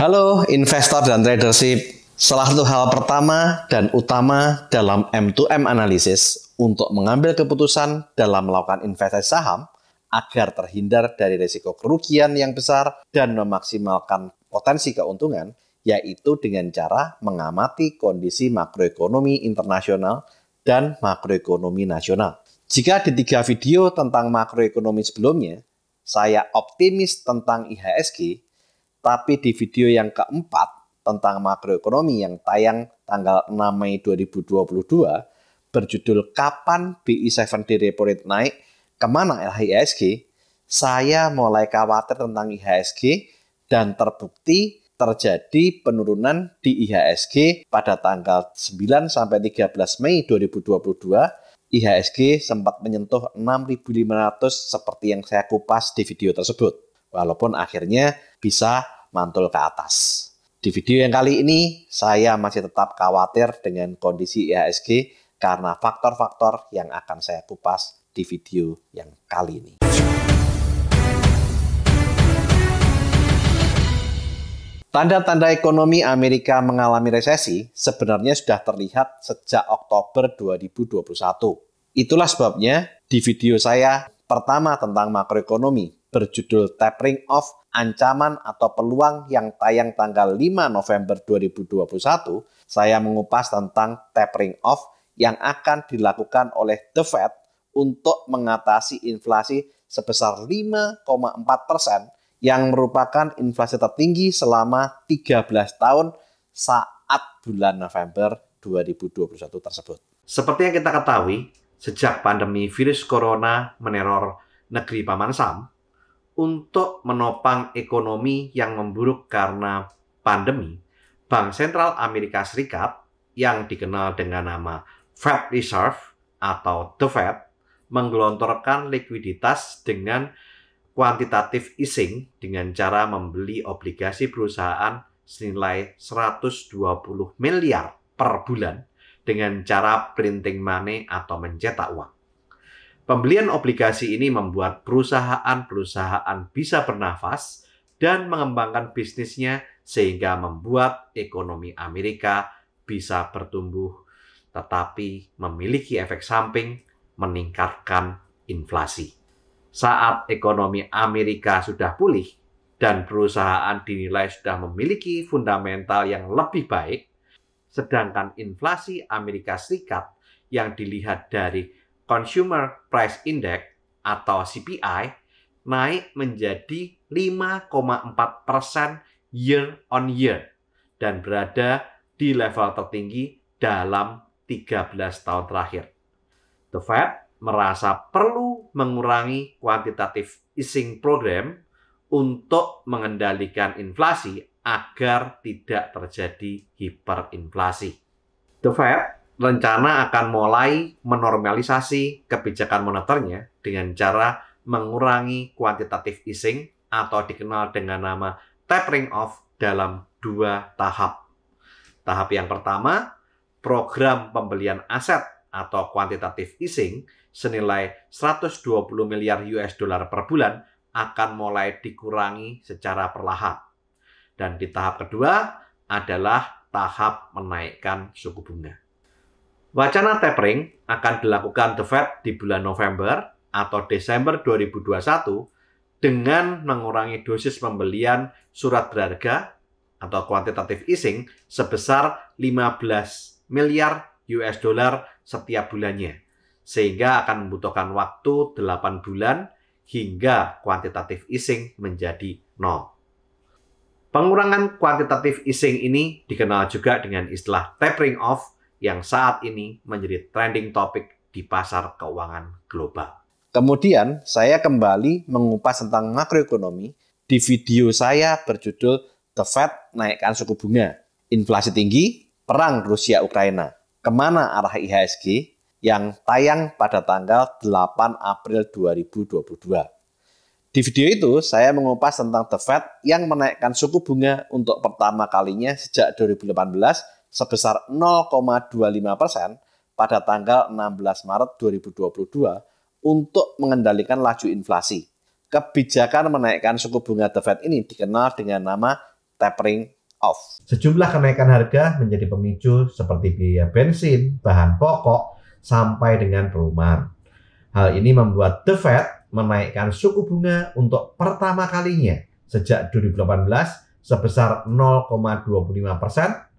Halo investor dan tradership. Salah satu hal pertama dan utama dalam M2M analisis untuk mengambil keputusan dalam melakukan investasi saham agar terhindar dari risiko kerugian yang besar dan memaksimalkan potensi keuntungan yaitu dengan cara mengamati kondisi makroekonomi internasional dan makroekonomi nasional. Jika di tiga video tentang makroekonomi sebelumnya, saya optimis tentang IHSG, tapi di video yang keempat tentang makroekonomi yang tayang tanggal 6 Mei 2022 berjudul Kapan BI7 d Repo Rate Naik? Kemana LHISG? Saya mulai khawatir tentang IHSG dan terbukti terjadi penurunan di IHSG pada tanggal 9 sampai 13 Mei 2022 IHSG sempat menyentuh 6.500 seperti yang saya kupas di video tersebut walaupun akhirnya bisa mantul ke atas. Di video yang kali ini, saya masih tetap khawatir dengan kondisi IHSG karena faktor-faktor yang akan saya kupas di video yang kali ini. Tanda-tanda ekonomi Amerika mengalami resesi sebenarnya sudah terlihat sejak Oktober 2021. Itulah sebabnya di video saya pertama tentang makroekonomi berjudul Tapering Off Ancaman atau Peluang yang tayang tanggal 5 November 2021, saya mengupas tentang tapering off yang akan dilakukan oleh The Fed untuk mengatasi inflasi sebesar 5,4 persen yang merupakan inflasi tertinggi selama 13 tahun saat bulan November 2021 tersebut. Seperti yang kita ketahui, sejak pandemi virus corona meneror negeri Paman Sam, untuk menopang ekonomi yang memburuk karena pandemi, Bank Sentral Amerika Serikat yang dikenal dengan nama Fed Reserve atau The Fed menggelontorkan likuiditas dengan kuantitatif easing dengan cara membeli obligasi perusahaan senilai 120 miliar per bulan dengan cara printing money atau mencetak uang. Pembelian obligasi ini membuat perusahaan-perusahaan bisa bernafas dan mengembangkan bisnisnya sehingga membuat ekonomi Amerika bisa bertumbuh tetapi memiliki efek samping meningkatkan inflasi. Saat ekonomi Amerika sudah pulih dan perusahaan dinilai sudah memiliki fundamental yang lebih baik, sedangkan inflasi Amerika Serikat yang dilihat dari Consumer Price Index atau CPI naik menjadi 5,4 persen year on year dan berada di level tertinggi dalam 13 tahun terakhir. The Fed merasa perlu mengurangi kuantitatif easing program untuk mengendalikan inflasi agar tidak terjadi hiperinflasi. The Fed rencana akan mulai menormalisasi kebijakan moneternya dengan cara mengurangi kuantitatif easing atau dikenal dengan nama tapering off dalam dua tahap. Tahap yang pertama, program pembelian aset atau kuantitatif easing senilai 120 miliar US dollar per bulan akan mulai dikurangi secara perlahan. Dan di tahap kedua adalah tahap menaikkan suku bunga. Wacana tapering akan dilakukan The Fed di bulan November atau Desember 2021 dengan mengurangi dosis pembelian surat berharga atau quantitative easing sebesar 15 miliar US dollar setiap bulannya sehingga akan membutuhkan waktu 8 bulan hingga quantitative easing menjadi nol. Pengurangan quantitative easing ini dikenal juga dengan istilah tapering off yang saat ini menjadi trending topic di pasar keuangan global. Kemudian saya kembali mengupas tentang makroekonomi di video saya berjudul The Fed naikkan suku bunga, inflasi tinggi, perang Rusia Ukraina. Kemana arah IHSG yang tayang pada tanggal 8 April 2022. Di video itu saya mengupas tentang The Fed yang menaikkan suku bunga untuk pertama kalinya sejak 2018 sebesar 0,25 persen pada tanggal 16 Maret 2022 untuk mengendalikan laju inflasi. Kebijakan menaikkan suku bunga The Fed ini dikenal dengan nama tapering off. Sejumlah kenaikan harga menjadi pemicu seperti biaya bensin, bahan pokok, sampai dengan perumahan. Hal ini membuat The Fed menaikkan suku bunga untuk pertama kalinya sejak 2018 sebesar 0,25 persen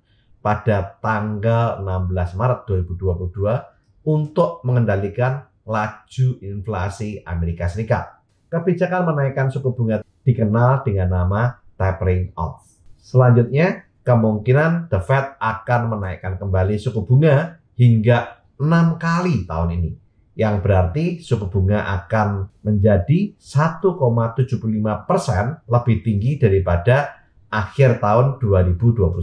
pada tanggal 16 Maret 2022 untuk mengendalikan laju inflasi Amerika Serikat. Kebijakan menaikkan suku bunga dikenal dengan nama tapering off. Selanjutnya, kemungkinan The Fed akan menaikkan kembali suku bunga hingga 6 kali tahun ini. Yang berarti suku bunga akan menjadi 1,75 persen lebih tinggi daripada akhir tahun 2021.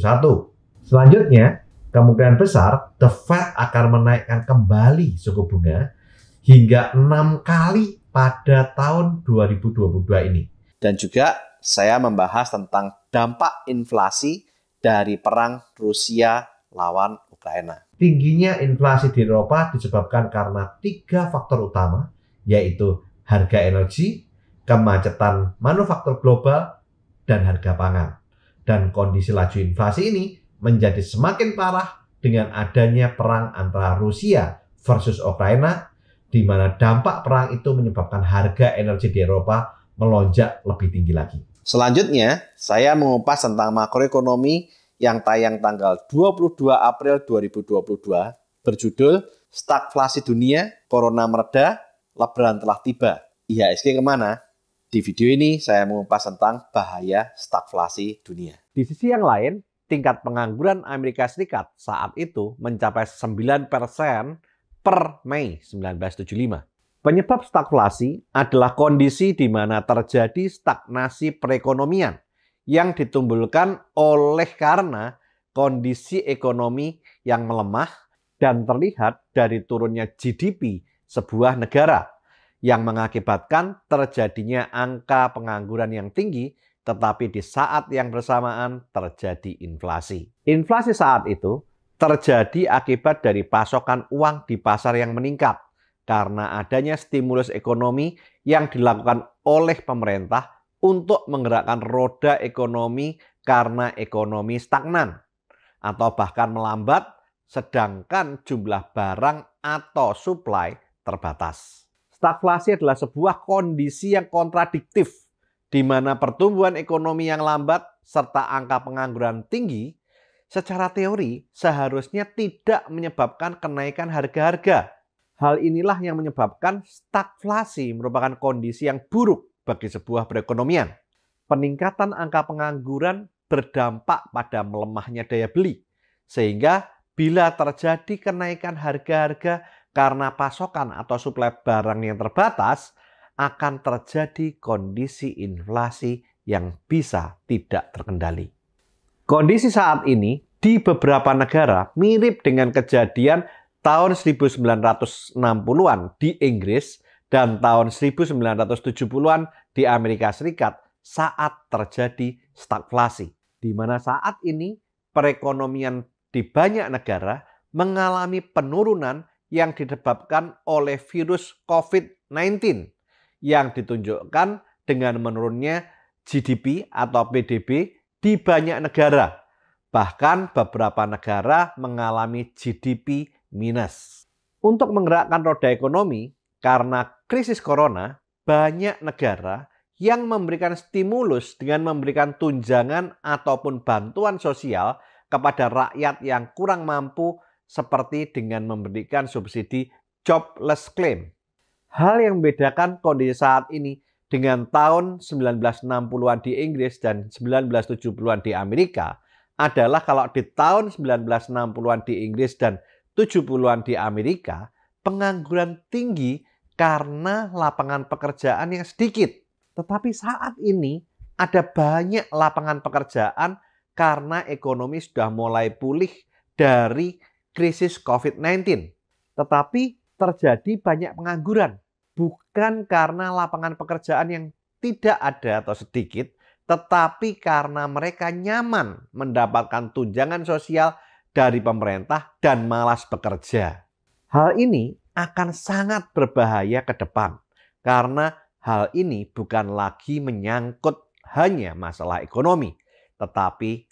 Selanjutnya, kemungkinan besar The Fed akan menaikkan kembali suku bunga hingga enam kali pada tahun 2022 ini. Dan juga saya membahas tentang dampak inflasi dari perang Rusia lawan Ukraina. Tingginya inflasi di Eropa disebabkan karena tiga faktor utama, yaitu harga energi, kemacetan manufaktur global, dan harga pangan. Dan kondisi laju inflasi ini menjadi semakin parah dengan adanya perang antara Rusia versus Ukraina, di mana dampak perang itu menyebabkan harga energi di Eropa melonjak lebih tinggi lagi. Selanjutnya, saya mengupas tentang makroekonomi yang tayang tanggal 22 April 2022 berjudul Stagflasi Dunia, Corona Mereda, Lebaran Telah Tiba. IHSG iya, kemana? Di video ini saya mengupas tentang bahaya stagflasi dunia. Di sisi yang lain, tingkat pengangguran Amerika Serikat saat itu mencapai 9% per Mei 1975. Penyebab stagflasi adalah kondisi di mana terjadi stagnasi perekonomian yang ditumbulkan oleh karena kondisi ekonomi yang melemah dan terlihat dari turunnya GDP sebuah negara yang mengakibatkan terjadinya angka pengangguran yang tinggi tetapi di saat yang bersamaan terjadi inflasi. Inflasi saat itu terjadi akibat dari pasokan uang di pasar yang meningkat karena adanya stimulus ekonomi yang dilakukan oleh pemerintah untuk menggerakkan roda ekonomi karena ekonomi stagnan atau bahkan melambat sedangkan jumlah barang atau supply terbatas. Stagflasi adalah sebuah kondisi yang kontradiktif di mana pertumbuhan ekonomi yang lambat serta angka pengangguran tinggi secara teori seharusnya tidak menyebabkan kenaikan harga-harga. Hal inilah yang menyebabkan stagflasi merupakan kondisi yang buruk bagi sebuah perekonomian. Peningkatan angka pengangguran berdampak pada melemahnya daya beli, sehingga bila terjadi kenaikan harga-harga karena pasokan atau suplai barang yang terbatas, akan terjadi kondisi inflasi yang bisa tidak terkendali. Kondisi saat ini di beberapa negara mirip dengan kejadian tahun 1960-an di Inggris dan tahun 1970-an di Amerika Serikat saat terjadi stagflasi. Di mana saat ini perekonomian di banyak negara mengalami penurunan yang disebabkan oleh virus COVID-19 yang ditunjukkan dengan menurunnya GDP atau PDB di banyak negara. Bahkan beberapa negara mengalami GDP minus. Untuk menggerakkan roda ekonomi karena krisis corona, banyak negara yang memberikan stimulus dengan memberikan tunjangan ataupun bantuan sosial kepada rakyat yang kurang mampu seperti dengan memberikan subsidi jobless claim Hal yang membedakan kondisi saat ini dengan tahun 1960-an di Inggris dan 1970-an di Amerika adalah kalau di tahun 1960-an di Inggris dan 70-an di Amerika, pengangguran tinggi karena lapangan pekerjaan yang sedikit. Tetapi saat ini ada banyak lapangan pekerjaan karena ekonomi sudah mulai pulih dari krisis COVID-19. Tetapi terjadi banyak pengangguran. Bukan karena lapangan pekerjaan yang tidak ada atau sedikit, tetapi karena mereka nyaman mendapatkan tunjangan sosial dari pemerintah dan malas bekerja. Hal ini akan sangat berbahaya ke depan karena hal ini bukan lagi menyangkut hanya masalah ekonomi, tetapi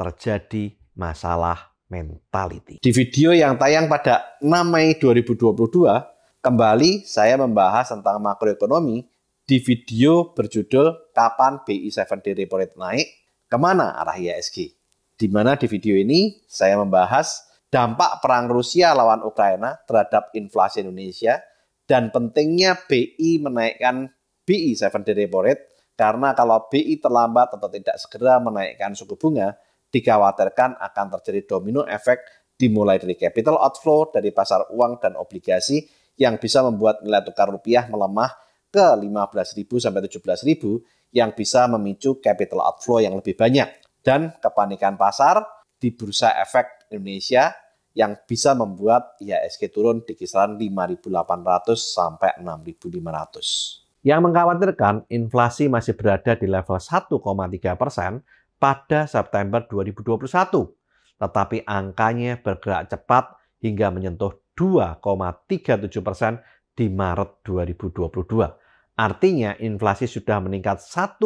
terjadi masalah Mentality. Di video yang tayang pada 6 Mei 2022, kembali saya membahas tentang makroekonomi di video berjudul Kapan BI 7 D report Naik? Kemana arah IHSG? Di mana di video ini saya membahas dampak perang Rusia lawan Ukraina terhadap inflasi Indonesia dan pentingnya BI menaikkan BI 7 D report karena kalau BI terlambat atau tidak segera menaikkan suku bunga, dikhawatirkan akan terjadi domino efek dimulai dari capital outflow dari pasar uang dan obligasi yang bisa membuat nilai tukar rupiah melemah ke 15.000 sampai 17.000 yang bisa memicu capital outflow yang lebih banyak dan kepanikan pasar di bursa efek Indonesia yang bisa membuat IHSG turun di kisaran 5.800 sampai 6.500. Yang mengkhawatirkan inflasi masih berada di level 1,3 persen pada September 2021, tetapi angkanya bergerak cepat hingga menyentuh 2,37 persen di Maret 2022. Artinya inflasi sudah meningkat 1,07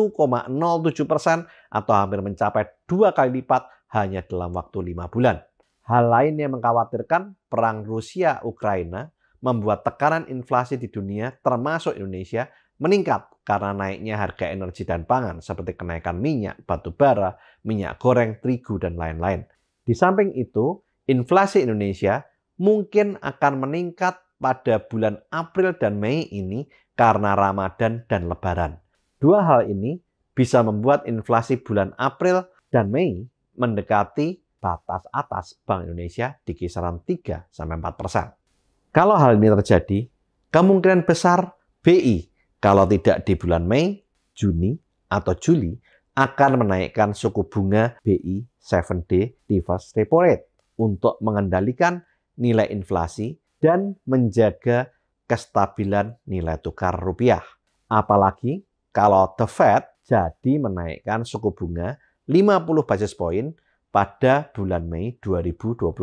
persen atau hampir mencapai dua kali lipat hanya dalam waktu lima bulan. Hal lain yang mengkhawatirkan perang Rusia-Ukraina membuat tekanan inflasi di dunia termasuk Indonesia meningkat karena naiknya harga energi dan pangan seperti kenaikan minyak, batu bara, minyak goreng, terigu, dan lain-lain. Di samping itu, inflasi Indonesia mungkin akan meningkat pada bulan April dan Mei ini karena Ramadan dan Lebaran. Dua hal ini bisa membuat inflasi bulan April dan Mei mendekati batas atas Bank Indonesia di kisaran 3-4 persen. Kalau hal ini terjadi, kemungkinan besar BI kalau tidak di bulan Mei, Juni, atau Juli, akan menaikkan suku bunga BI 7D reverse repo rate untuk mengendalikan nilai inflasi dan menjaga kestabilan nilai tukar rupiah. Apalagi kalau The Fed jadi menaikkan suku bunga 50 basis poin pada bulan Mei 2022.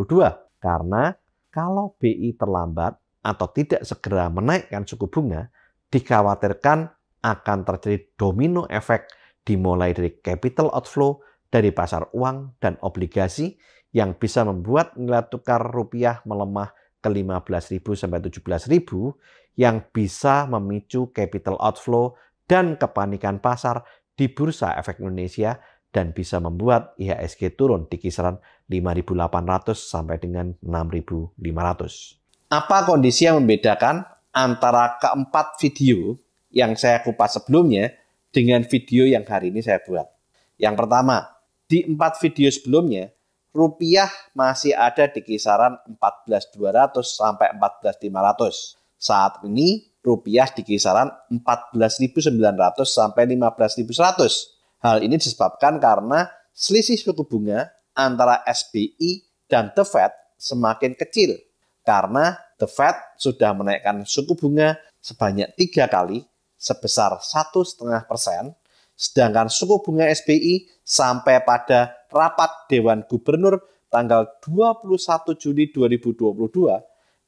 Karena kalau BI terlambat atau tidak segera menaikkan suku bunga, dikhawatirkan akan terjadi domino efek dimulai dari capital outflow dari pasar uang dan obligasi yang bisa membuat nilai tukar rupiah melemah ke 15.000 sampai 17.000 yang bisa memicu capital outflow dan kepanikan pasar di bursa efek Indonesia dan bisa membuat IHSG turun di kisaran 5.800 sampai dengan 6.500. Apa kondisi yang membedakan antara keempat video yang saya kupas sebelumnya dengan video yang hari ini saya buat. Yang pertama, di empat video sebelumnya, rupiah masih ada di kisaran 14.200 sampai 14.500. Saat ini rupiah di kisaran 14.900 sampai 15.100. Hal ini disebabkan karena selisih suku bunga antara SBI dan The Fed semakin kecil karena The Fed sudah menaikkan suku bunga sebanyak tiga kali sebesar satu setengah persen, sedangkan suku bunga SBI sampai pada rapat Dewan Gubernur tanggal 21 Juli 2022,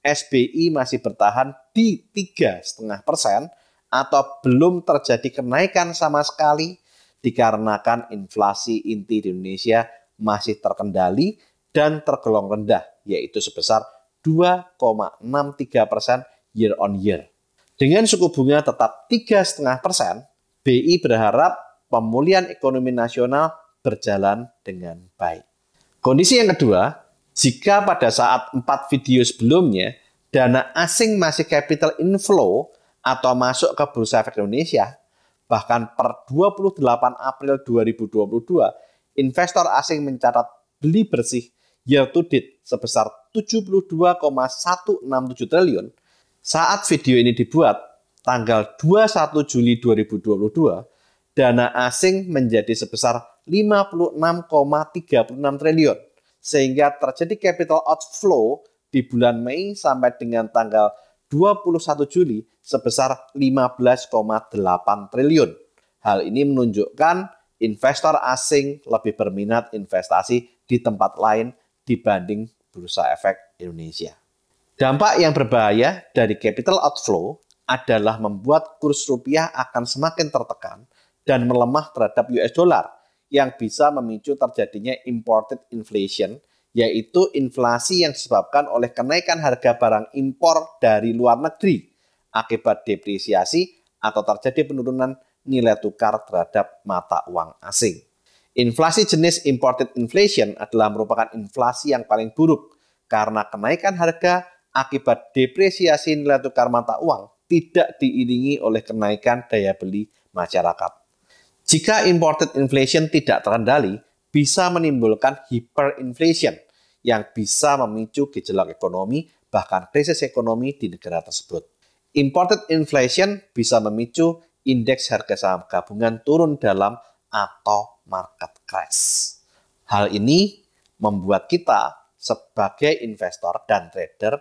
SBI masih bertahan di tiga setengah persen atau belum terjadi kenaikan sama sekali dikarenakan inflasi inti di Indonesia masih terkendali dan tergolong rendah, yaitu sebesar 2,63 persen year on year. Dengan suku bunga tetap 3,5 persen, BI berharap pemulihan ekonomi nasional berjalan dengan baik. Kondisi yang kedua, jika pada saat empat video sebelumnya dana asing masih capital inflow atau masuk ke Bursa Efek Indonesia, bahkan per 28 April 2022, investor asing mencatat beli bersih year to date sebesar 72,167 triliun. Saat video ini dibuat, tanggal 21 Juli 2022, dana asing menjadi sebesar 56,36 triliun, sehingga terjadi capital outflow di bulan Mei sampai dengan tanggal 21 Juli sebesar 15,8 triliun. Hal ini menunjukkan investor asing lebih berminat investasi di tempat lain dibanding Bursa Efek Indonesia. Dampak yang berbahaya dari capital outflow adalah membuat kurs rupiah akan semakin tertekan dan melemah terhadap US dollar yang bisa memicu terjadinya imported inflation yaitu inflasi yang disebabkan oleh kenaikan harga barang impor dari luar negeri akibat depresiasi atau terjadi penurunan nilai tukar terhadap mata uang asing. Inflasi jenis imported inflation adalah merupakan inflasi yang paling buruk karena kenaikan harga akibat depresiasi nilai tukar mata uang tidak diiringi oleh kenaikan daya beli masyarakat. Jika imported inflation tidak terkendali, bisa menimbulkan hyperinflation yang bisa memicu gejolak ekonomi bahkan krisis ekonomi di negara tersebut. Imported inflation bisa memicu indeks harga saham gabungan turun dalam atau market crash. Hal ini membuat kita sebagai investor dan trader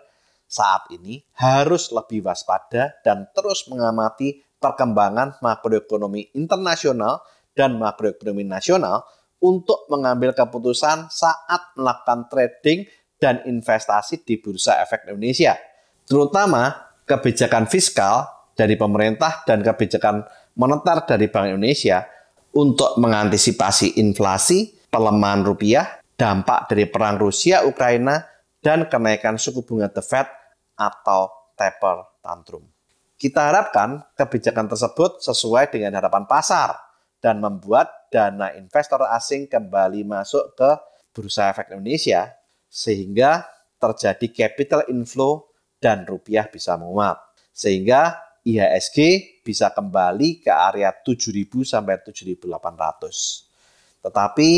saat ini harus lebih waspada dan terus mengamati perkembangan makroekonomi internasional dan makroekonomi nasional untuk mengambil keputusan saat melakukan trading dan investasi di Bursa Efek Indonesia. Terutama kebijakan fiskal dari pemerintah dan kebijakan moneter dari Bank Indonesia untuk mengantisipasi inflasi, pelemahan rupiah, dampak dari perang Rusia Ukraina dan kenaikan suku bunga The Fed atau taper tantrum. Kita harapkan kebijakan tersebut sesuai dengan harapan pasar dan membuat dana investor asing kembali masuk ke Bursa Efek Indonesia sehingga terjadi capital inflow dan rupiah bisa menguat. Sehingga IHSG bisa kembali ke area 7000 sampai 7800. Tetapi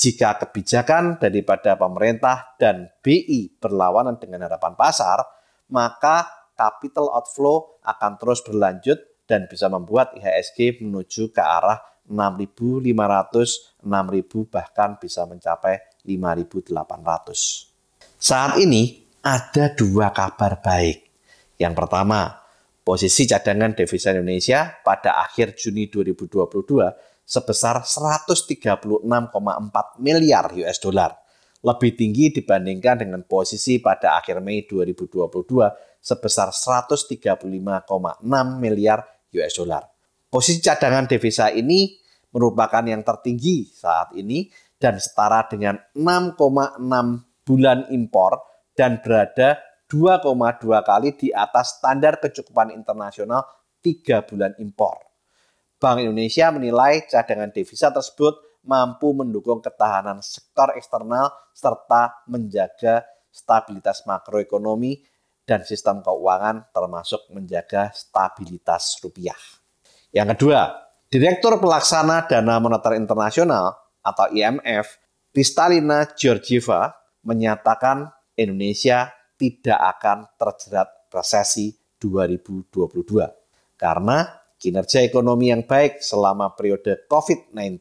jika kebijakan daripada pemerintah dan BI berlawanan dengan harapan pasar, maka capital outflow akan terus berlanjut dan bisa membuat IHSG menuju ke arah 6.500, 6.000 bahkan bisa mencapai 5.800. Saat ini ada dua kabar baik. Yang pertama, Posisi cadangan devisa Indonesia pada akhir Juni 2022 sebesar 136,4 miliar US dollar, lebih tinggi dibandingkan dengan posisi pada akhir Mei 2022 sebesar 135,6 miliar US dollar. Posisi cadangan devisa ini merupakan yang tertinggi saat ini dan setara dengan 6,6 bulan impor dan berada 2,2 kali di atas standar kecukupan internasional 3 bulan impor. Bank Indonesia menilai cadangan devisa tersebut mampu mendukung ketahanan sektor eksternal serta menjaga stabilitas makroekonomi dan sistem keuangan termasuk menjaga stabilitas rupiah. Yang kedua, Direktur Pelaksana Dana Moneter Internasional atau IMF, Kristalina Georgieva menyatakan Indonesia tidak akan terjerat resesi 2022. Karena kinerja ekonomi yang baik selama periode COVID-19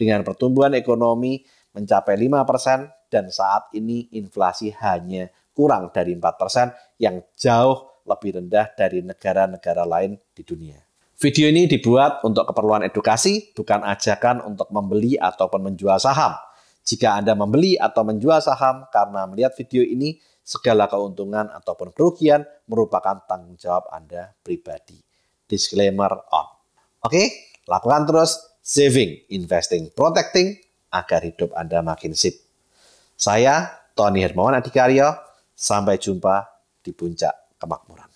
dengan pertumbuhan ekonomi mencapai 5 dan saat ini inflasi hanya kurang dari 4 yang jauh lebih rendah dari negara-negara lain di dunia. Video ini dibuat untuk keperluan edukasi, bukan ajakan untuk membeli ataupun menjual saham. Jika Anda membeli atau menjual saham karena melihat video ini, Segala keuntungan ataupun kerugian merupakan tanggung jawab Anda pribadi. Disclaimer on. Oke, lakukan terus saving, investing, protecting agar hidup Anda makin sip. Saya Tony Hermawan Adikaryo, sampai jumpa di puncak kemakmuran.